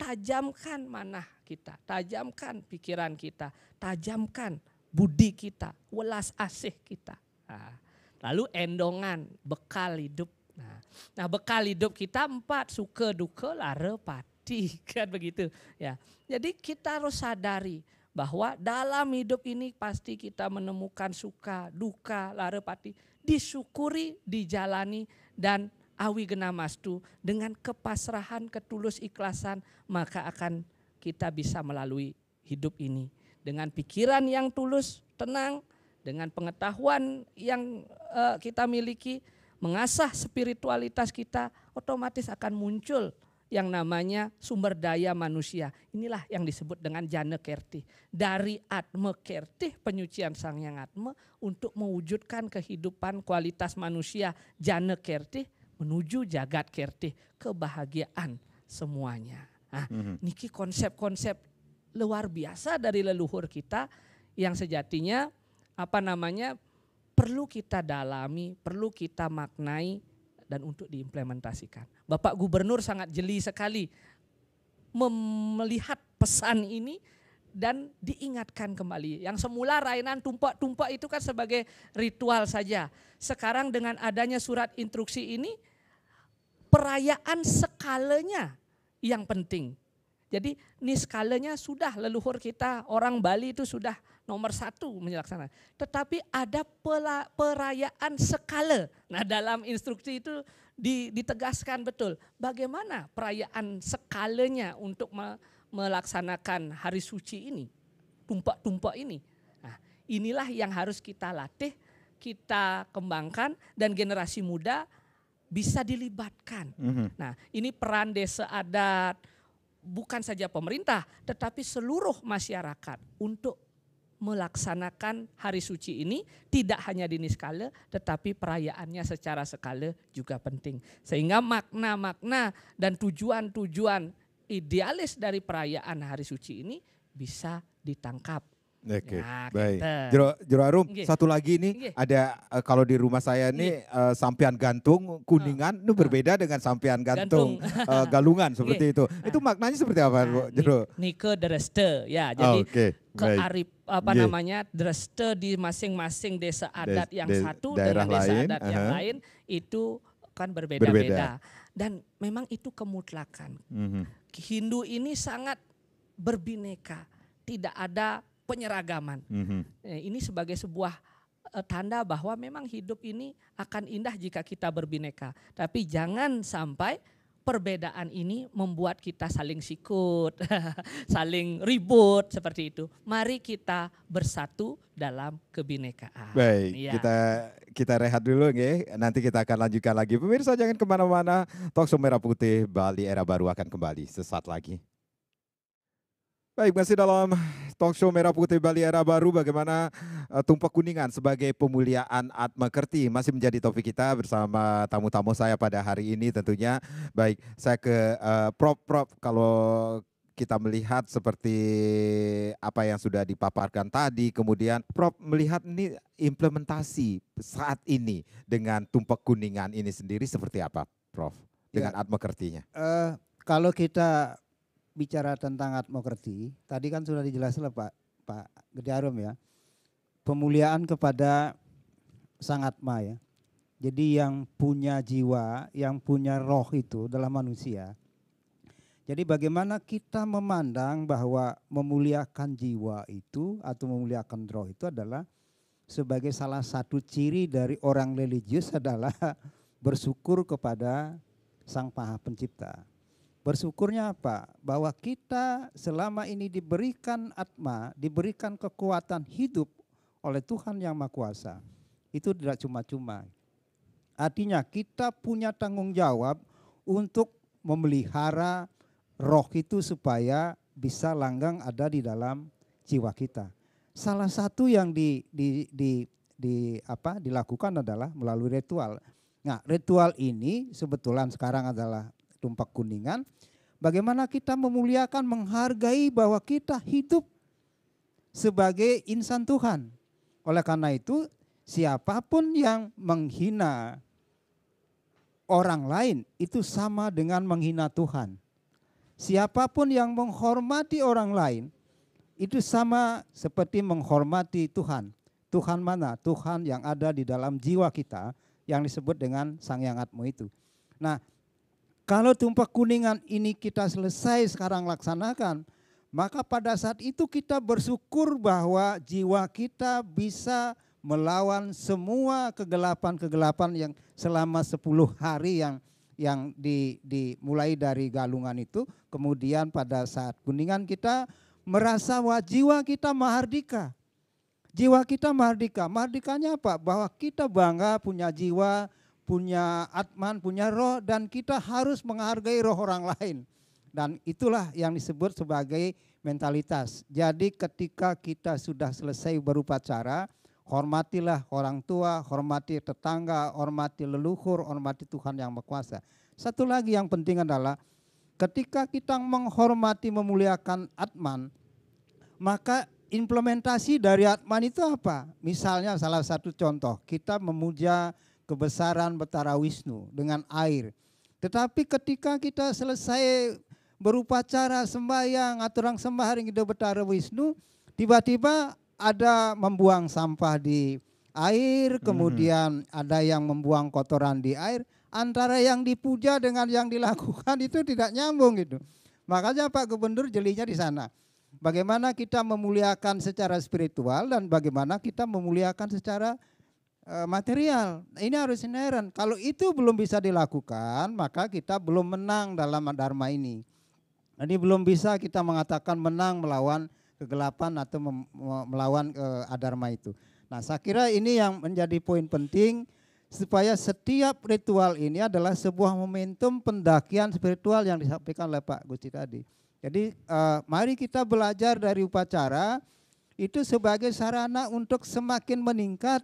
Tajamkan mana kita, tajamkan pikiran kita, tajamkan budi kita, welas asih kita. Nah, lalu endongan, bekal hidup. Nah, nah bekal hidup kita empat, suka duka lara pat mati kan begitu ya. Jadi kita harus sadari bahwa dalam hidup ini pasti kita menemukan suka, duka, lara pati disyukuri, dijalani dan awi genamastu dengan kepasrahan, ketulus ikhlasan maka akan kita bisa melalui hidup ini dengan pikiran yang tulus, tenang, dengan pengetahuan yang uh, kita miliki, mengasah spiritualitas kita otomatis akan muncul yang namanya sumber daya manusia. Inilah yang disebut dengan jana kerti. Dari atma kerti penyucian sang yang atma untuk mewujudkan kehidupan kualitas manusia jana kerti menuju jagat kerti kebahagiaan semuanya. Nah, mm niki konsep-konsep luar biasa dari leluhur kita yang sejatinya apa namanya perlu kita dalami, perlu kita maknai dan untuk diimplementasikan. Bapak Gubernur sangat jeli sekali melihat pesan ini dan diingatkan kembali. Yang semula rainan tumpak-tumpak itu kan sebagai ritual saja. Sekarang dengan adanya surat instruksi ini perayaan skalanya yang penting. Jadi ini skalanya sudah leluhur kita orang Bali itu sudah nomor satu menyelaksana. Tetapi ada pela, perayaan sekala. Nah dalam instruksi itu ditegaskan betul bagaimana perayaan sekalanya untuk melaksanakan hari suci ini, tumpak-tumpak ini. Nah, inilah yang harus kita latih, kita kembangkan dan generasi muda bisa dilibatkan. Mm -hmm. Nah, ini peran desa adat bukan saja pemerintah tetapi seluruh masyarakat untuk melaksanakan hari suci ini tidak hanya dini skala tetapi perayaannya secara skala juga penting. Sehingga makna-makna dan tujuan-tujuan idealis dari perayaan hari suci ini bisa ditangkap Oke, okay. Ya, nah, gitu. baik. Jero, Jero Arum, Gih. satu lagi ini ada uh, kalau di rumah saya eh, ah. ini uh, sampian gantung kuningan itu berbeda ah. dengan sampian gantung, gantung. uh, galungan seperti Gih. itu. Itu ah. maknanya seperti apa, Jero? Jero? Nike dereste ya. Jadi oh, okay. kearif apa yeah. namanya dreste di masing-masing desa adat des, yang des, satu dengan desa adat uh -huh. yang uh-huh. lain itu kan berbeda-beda dan memang itu kemutlakan. Mm -hmm. Hindu ini sangat berbineka, tidak ada penyeragaman. Mm -hmm. Ini sebagai sebuah eh, tanda bahwa memang hidup ini akan indah jika kita berbineka. Tapi jangan sampai perbedaan ini membuat kita saling sikut, saling ribut seperti itu. Mari kita bersatu dalam kebinekaan. Baik, ya. kita kita rehat dulu ya. Nanti kita akan lanjutkan lagi. Pemirsa jangan kemana-mana. Talk Merah Putih Bali Era Baru akan kembali sesaat lagi. Baik, masih dalam talk show Merah Putih Bali Era Baru bagaimana uh, eh, Tumpak Kuningan sebagai pemuliaan Atma Kerti masih menjadi topik kita bersama tamu-tamu saya pada hari ini tentunya. Baik, saya ke eh, prop Prof Prof kalau kita melihat seperti apa yang sudah dipaparkan tadi, kemudian Prof melihat ini implementasi saat ini dengan Tumpak Kuningan ini sendiri seperti apa, Prof? Ya. Dengan ya, Atma Kertinya. Uh, eh, kalau kita bicara tentang atmokerti, tadi kan sudah dijelaskan Pak Pak Gede Arum ya, pemuliaan kepada Sang Atma ya. Jadi yang punya jiwa, yang punya roh itu dalam manusia. Jadi bagaimana kita memandang bahwa memuliakan jiwa itu atau memuliakan roh itu adalah sebagai salah satu ciri dari orang religius adalah bersyukur kepada Sang Paha Pencipta. Bersyukurnya apa? Bahwa kita selama ini diberikan atma, diberikan kekuatan hidup oleh Tuhan Yang Maha Kuasa. Itu tidak cuma-cuma. Artinya kita punya tanggung jawab untuk memelihara roh itu supaya bisa langgang ada di dalam jiwa kita. Salah satu yang di, di, di, di apa dilakukan adalah melalui ritual. Nah, ritual ini sebetulnya sekarang adalah Tumpak Kuningan. Bagaimana kita memuliakan, menghargai bahwa kita hidup sebagai insan Tuhan. Oleh karena itu, siapapun yang menghina orang lain itu sama dengan menghina Tuhan. Siapapun yang menghormati orang lain itu sama seperti menghormati Tuhan. Tuhan mana? Tuhan yang ada di dalam jiwa kita yang disebut dengan Sang Yang Atmo itu. Nah, kalau tumpah kuningan ini kita selesai sekarang laksanakan, maka pada saat itu kita bersyukur bahwa jiwa kita bisa melawan semua kegelapan-kegelapan yang selama 10 hari yang yang di, dimulai dari galungan itu kemudian pada saat kuningan kita merasa bahwa jiwa kita mahardika jiwa kita mahardika mahardikanya apa bahwa kita bangga punya jiwa punya atman, punya roh dan kita harus menghargai roh orang lain. Dan itulah yang disebut sebagai mentalitas. Jadi ketika kita sudah selesai berupacara, hormatilah orang tua, hormati tetangga, hormati leluhur, hormati Tuhan yang berkuasa. Satu lagi yang penting adalah ketika kita menghormati memuliakan atman, maka implementasi dari atman itu apa? Misalnya salah satu contoh, kita memuja kebesaran Betara Wisnu dengan air. Tetapi ketika kita selesai berupacara sembahyang atau sembah sembahyang itu Betara Wisnu, tiba-tiba ada membuang sampah di air, hmm. kemudian hmm. ada yang membuang kotoran di air. Antara yang dipuja dengan yang dilakukan itu tidak nyambung gitu. Makanya Pak Gubernur jelinya di sana. Bagaimana kita memuliakan secara spiritual dan bagaimana kita memuliakan secara Eh, material. Ini harus inherent. Kalau itu belum bisa dilakukan, maka kita belum menang dalam dharma ini. Ini belum bisa kita mengatakan menang melawan kegelapan atau melawan eh, adharma itu. Nah, saya kira ini yang menjadi poin penting supaya setiap ritual ini adalah sebuah momentum pendakian spiritual yang disampaikan oleh Pak Gusti tadi. Jadi eh, mari kita belajar dari upacara itu sebagai sarana untuk semakin meningkat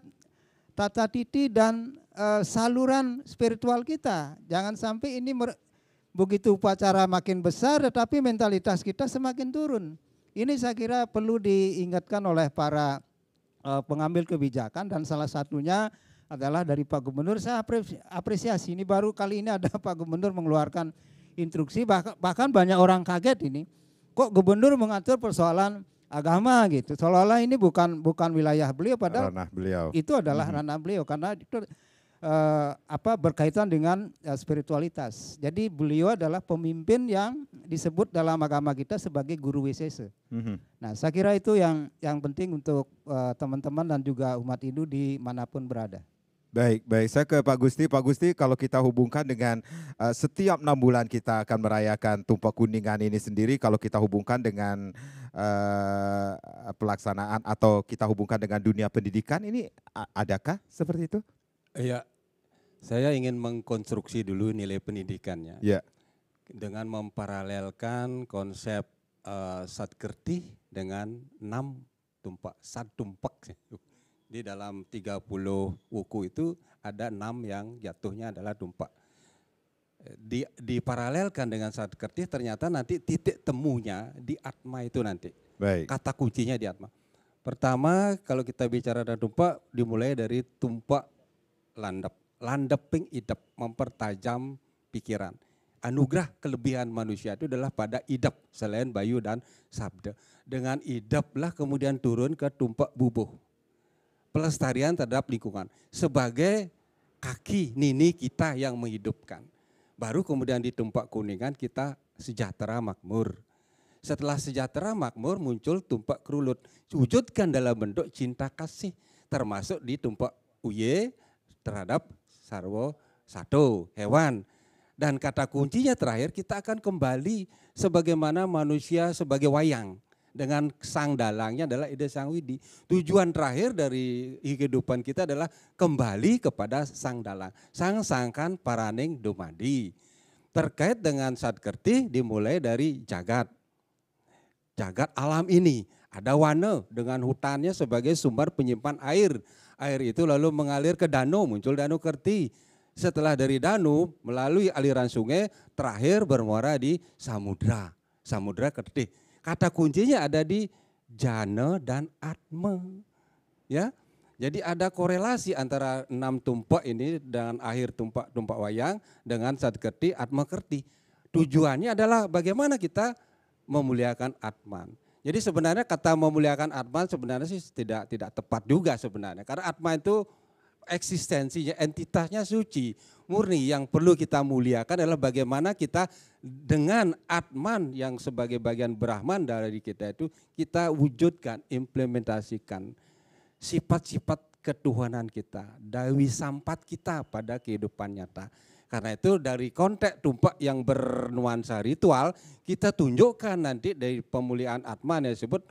tata titi dan uh, saluran spiritual kita. Jangan sampai ini mer- begitu upacara makin besar tetapi mentalitas kita semakin turun. Ini saya kira perlu diingatkan oleh para uh, pengambil kebijakan dan salah satunya adalah dari Pak Gubernur. Saya apresiasi ini baru kali ini ada Pak Gubernur mengeluarkan instruksi bahkan banyak orang kaget ini. Kok Gubernur mengatur persoalan agama gitu. Seolah-olah ini bukan bukan wilayah beliau padahal ranah beliau. Itu adalah mm-hmm. ranah beliau karena itu eh, apa berkaitan dengan eh, spiritualitas. Jadi beliau adalah pemimpin yang disebut dalam agama kita sebagai guru wisese. Mm-hmm. Nah, saya kira itu yang yang penting untuk eh, teman-teman dan juga umat Hindu di manapun berada. Baik, baik. Saya ke Pak Gusti. Pak Gusti, kalau kita hubungkan dengan uh, setiap enam bulan kita akan merayakan tumpah Kuningan ini sendiri, kalau kita hubungkan dengan uh, pelaksanaan atau kita hubungkan dengan dunia pendidikan, ini adakah seperti itu? Iya, saya ingin mengkonstruksi dulu nilai pendidikannya. Iya. Dengan memparalelkan konsep uh, satkerti dengan enam tumpak, satu tumpak. Di dalam 30 wuku itu ada enam yang jatuhnya adalah dumpa. Di, diparalelkan dengan kertih ternyata nanti titik temunya di Atma itu nanti. Baik. Kata kuncinya di Atma. Pertama kalau kita bicara dari tumpak dimulai dari tumpak landep. Landeping idep mempertajam pikiran. Anugerah kelebihan manusia itu adalah pada idap selain bayu dan sabda. Dengan idaplah kemudian turun ke tumpak bubuh pelestarian terhadap lingkungan sebagai kaki nini kita yang menghidupkan. Baru kemudian di tumpak kuningan kita sejahtera makmur. Setelah sejahtera makmur muncul tumpak kerulut. Wujudkan dalam bentuk cinta kasih termasuk di tumpak uye terhadap sarwo satu hewan. Dan kata kuncinya terakhir kita akan kembali sebagaimana manusia sebagai wayang dengan sang dalangnya adalah ide sang widi. Tujuan terakhir dari kehidupan kita adalah kembali kepada sang dalang. Sang sangkan paraning Domadi. Terkait dengan kerti dimulai dari jagat. Jagat alam ini. Ada wana dengan hutannya sebagai sumber penyimpan air. Air itu lalu mengalir ke danau, muncul danau kerti. Setelah dari danau, melalui aliran sungai, terakhir bermuara di samudra. Samudra kerti Kata kuncinya ada di jana dan atma. Ya. Jadi ada korelasi antara enam tumpak ini dengan akhir tumpak tumpak wayang dengan satkerti atma kerti. Tujuannya adalah bagaimana kita memuliakan atman. Jadi sebenarnya kata memuliakan atman sebenarnya sih tidak tidak tepat juga sebenarnya karena atma itu eksistensinya entitasnya suci murni yang perlu kita muliakan adalah bagaimana kita dengan atman yang sebagai bagian brahman dari kita itu kita wujudkan, implementasikan sifat-sifat ketuhanan kita, dawi sampat kita pada kehidupan nyata. Karena itu dari konteks tumpak yang bernuansa ritual, kita tunjukkan nanti dari pemulihan atman yang disebut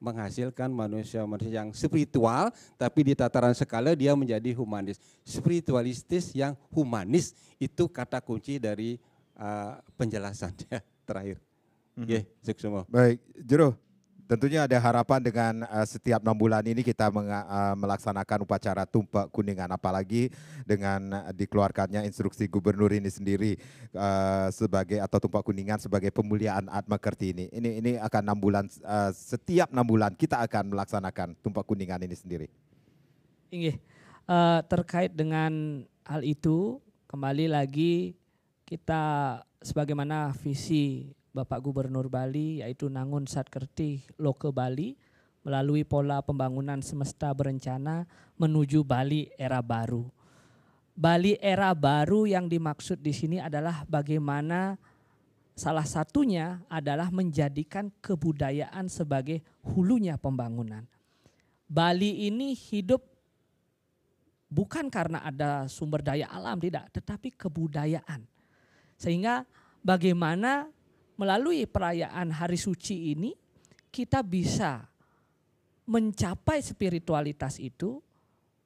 menghasilkan manusia-manusia yang spiritual, tapi di tataran skala dia menjadi humanis. Spiritualistis yang humanis itu kata kunci dari uh, ah, penjelasannya terakhir. Mm -hmm. okay, semua. Baik, Jero. Tentunya ada harapan dengan uh, setiap enam bulan ini kita meng, uh, eh, melaksanakan upacara tumpak kuningan, apalagi dengan eh, dikeluarkannya instruksi gubernur ini sendiri uh, sebagai atau tumpak kuningan sebagai pemuliaan Atma Kartini. Ini ini akan enam bulan uh, setiap enam bulan kita akan melaksanakan tumpak kuningan ini sendiri. Ingih. uh, terkait dengan hal itu kembali lagi kita sebagaimana visi Bapak Gubernur Bali yaitu Nangun Satkerti Loke Bali melalui pola pembangunan semesta berencana menuju Bali era baru. Bali era baru yang dimaksud di sini adalah bagaimana salah satunya adalah menjadikan kebudayaan sebagai hulunya pembangunan. Bali ini hidup bukan karena ada sumber daya alam tidak, tetapi kebudayaan. Sehingga bagaimana melalui perayaan hari suci ini kita bisa mencapai spiritualitas itu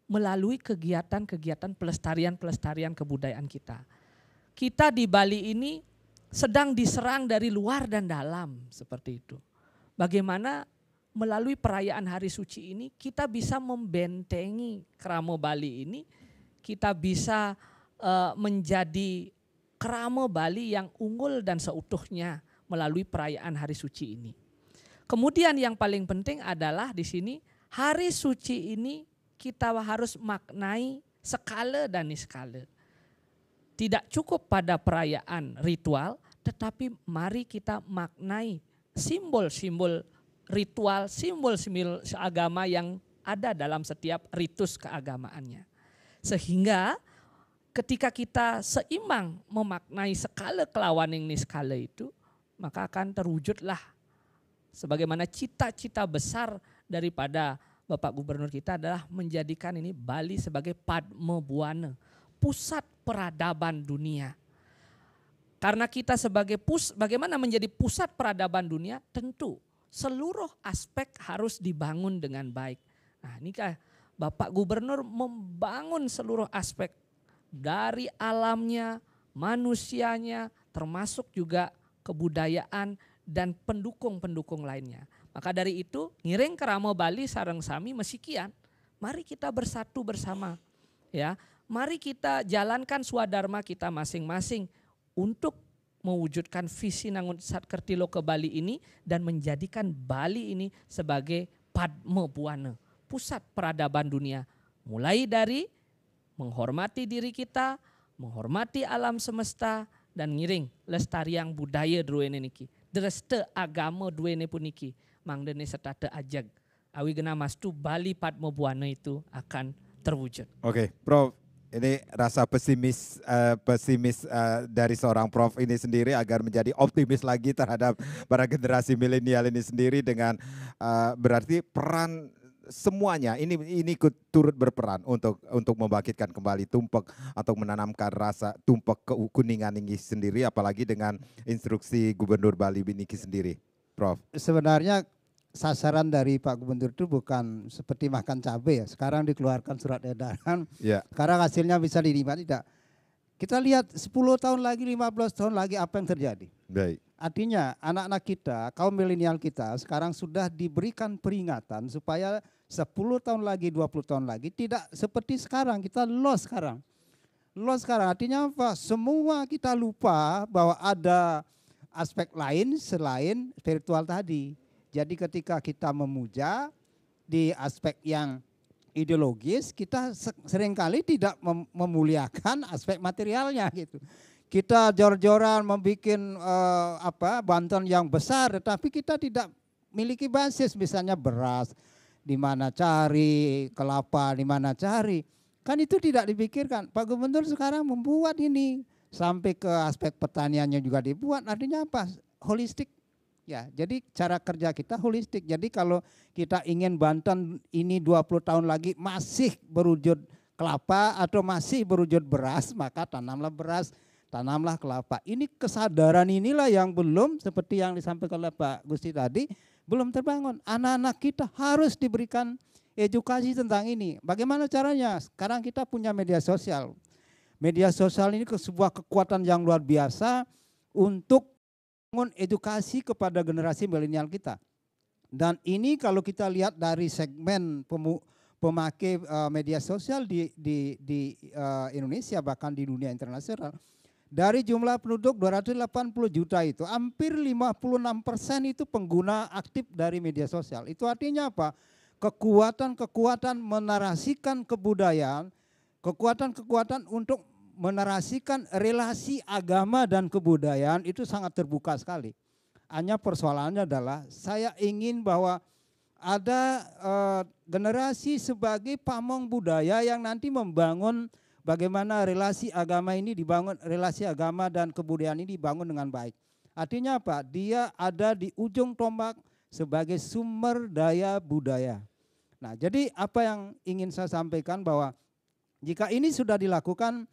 melalui kegiatan-kegiatan pelestarian-pelestarian kebudayaan kita. Kita di Bali ini sedang diserang dari luar dan dalam seperti itu. Bagaimana melalui perayaan hari suci ini kita bisa membentengi Kramo Bali ini, kita bisa eh, menjadi kerama Bali yang unggul dan seutuhnya melalui perayaan hari suci ini. Kemudian yang paling penting adalah di sini hari suci ini kita harus maknai sekala dan niskala. Tidak cukup pada perayaan ritual, tetapi mari kita maknai simbol-simbol ritual, simbol-simbol agama yang ada dalam setiap ritus keagamaannya. Sehingga ketika kita seimbang memaknai skala kelawaning ini skala itu, maka akan terwujudlah sebagaimana cita-cita besar daripada Bapak Gubernur kita adalah menjadikan ini Bali sebagai Padma Buana, pusat peradaban dunia. Karena kita sebagai pus, bagaimana menjadi pusat peradaban dunia, tentu seluruh aspek harus dibangun dengan baik. Nah, ini Bapak Gubernur membangun seluruh aspek dari alamnya, manusianya, termasuk juga kebudayaan dan pendukung-pendukung lainnya. Maka dari itu, ngiring keramo Bali sarang sami mesikian. Mari kita bersatu bersama. Ya, mari kita jalankan swadharma kita masing-masing untuk mewujudkan visi Nangun Satkertilo ke Bali ini dan menjadikan Bali ini sebagai Padme Buana, pusat peradaban dunia. Mulai dari menghormati diri kita, menghormati alam semesta, dan ngiring yang budaya druene niki. Dereste agama druene puniki. Mangdene serta te ajak, Awi gena mas tu Bali Padmo Buana itu akan terwujud. Oke, okay, Prof. Ini rasa pesimis uh, pesimis uh, dari seorang Prof ini sendiri agar menjadi optimis lagi terhadap para generasi milenial ini sendiri dengan uh, berarti peran semuanya ini ini turut berperan untuk untuk membangkitkan kembali tumpek atau menanamkan rasa tumpek ke kuningan ini sendiri apalagi dengan instruksi Gubernur Bali Biniki sendiri Prof sebenarnya sasaran dari Pak Gubernur itu bukan seperti makan cabai ya sekarang dikeluarkan surat edaran ya. sekarang hasilnya bisa dinikmati tidak kita lihat 10 tahun lagi 15 tahun lagi apa yang terjadi baik Artinya anak-anak kita, kaum milenial kita sekarang sudah diberikan peringatan supaya 10 tahun lagi, 20 tahun lagi. Tidak seperti sekarang, kita lost sekarang. Lost sekarang artinya apa? Semua kita lupa bahwa ada aspek lain selain spiritual tadi. Jadi ketika kita memuja di aspek yang ideologis, kita seringkali tidak memuliakan aspek materialnya gitu. Kita jor-joran membuat uh, apa bantuan yang besar, tetapi kita tidak miliki basis misalnya beras, di mana cari kelapa, di mana cari. Kan itu tidak dipikirkan. Pak Gubernur sekarang membuat ini sampai ke aspek pertaniannya juga dibuat. Artinya apa? Holistik. Ya, jadi cara kerja kita holistik. Jadi kalau kita ingin Banten ini 20 tahun lagi masih berwujud kelapa atau masih berwujud beras, maka tanamlah beras, tanamlah kelapa. Ini kesadaran inilah yang belum seperti yang disampaikan oleh Pak Gusti tadi, belum terbangun. Anak-anak kita harus diberikan edukasi tentang ini. Bagaimana caranya? Sekarang kita punya media sosial. Media sosial ini ke sebuah kekuatan yang luar biasa untuk membangun edukasi kepada generasi milenial kita. Dan ini kalau kita lihat dari segmen pemakai eh, media sosial di, di, di eh, Indonesia bahkan di dunia internasional, dari jumlah penduduk 280 juta itu, hampir 56 persen itu pengguna aktif dari media sosial. Itu artinya apa? Kekuatan-kekuatan menarasikan kebudayaan, kekuatan-kekuatan untuk menarasikan relasi agama dan kebudayaan itu sangat terbuka sekali. Hanya persoalannya adalah saya ingin bahwa ada uh, generasi sebagai pamong budaya yang nanti membangun bagaimana relasi agama ini dibangun, relasi agama dan kebudayaan ini dibangun dengan baik. Artinya apa? Dia ada di ujung tombak sebagai sumber daya budaya. Nah, jadi apa yang ingin saya sampaikan bahwa jika ini sudah dilakukan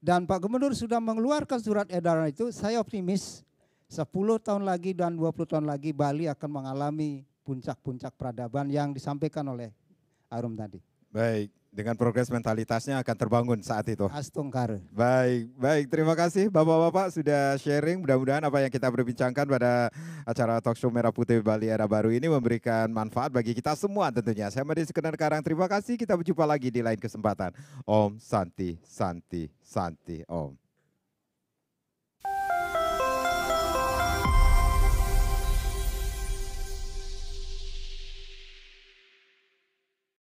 dan Pak Gubernur sudah mengeluarkan surat edaran itu, saya optimis 10 tahun lagi dan 20 tahun lagi Bali akan mengalami puncak-puncak peradaban yang disampaikan oleh Arum tadi. Baik, dengan progres mentalitasnya akan terbangun saat itu. Astungkar. Baik, baik. Terima kasih Bapak-bapak sudah sharing. Mudah-mudahan apa yang kita berbincangkan pada acara Talkshow Merah Putih Bali Era Baru ini memberikan manfaat bagi kita semua tentunya. Saya Madi Sekenar Karang. Terima kasih. Kita berjumpa lagi di lain kesempatan. Om Santi, Santi, Santi. Om.